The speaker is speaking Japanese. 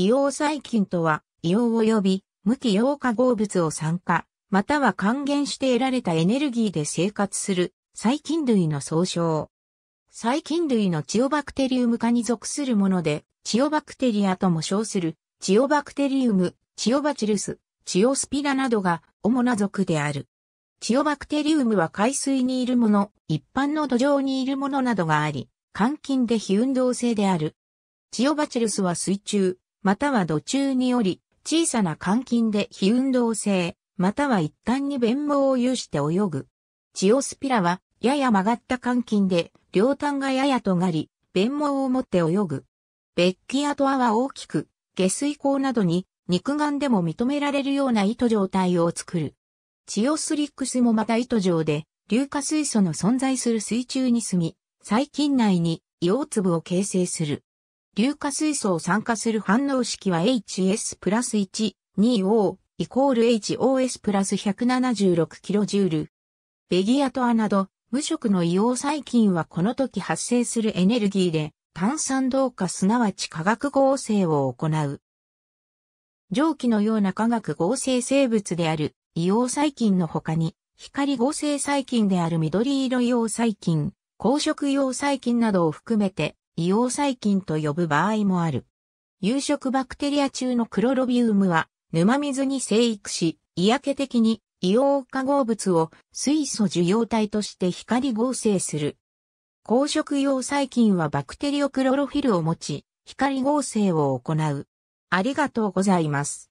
硫黄細菌とは、硫黄及び無機硫化合物を酸化、または還元して得られたエネルギーで生活する細菌類の総称。細菌類のチオバクテリウム化に属するもので、チオバクテリアとも称する、チオバクテリウム、チオバチルス、チオスピラなどが主な属である。チオバクテリウムは海水にいるもの、一般の土壌にいるものなどがあり、肝菌で非運動性である。チオバチルスは水中、または土中により、小さな換金で非運動性、または一旦に弁毛を有して泳ぐ。チオスピラは、やや曲がった換金で、両端がやや尖り、弁毛を持って泳ぐ。ベッキアトアは大きく、下水口などに、肉眼でも認められるような糸状態を作る。チオスリックスもまた糸状で、硫化水素の存在する水中に住み、細菌内に硫黄粒を形成する。硫化水素を酸化する反応式は HS プラス 1,2O イコール HOS プラス 176kJ。ベギアとアなど、無色の硫黄細菌はこの時発生するエネルギーで、炭酸同化すなわち化学合成を行う。蒸気のような化学合成生物である硫黄細菌の他に、光合成細菌である緑色硫黄細菌、黄色硫黄細菌などを含めて、硫黄細菌と呼ぶ場合もある。有色バクテリア中のクロロビウムは、沼水に生育し、嫌気的に硫黄化合物を水素受容体として光合成する。公色用細菌はバクテリオクロロフィルを持ち、光合成を行う。ありがとうございます。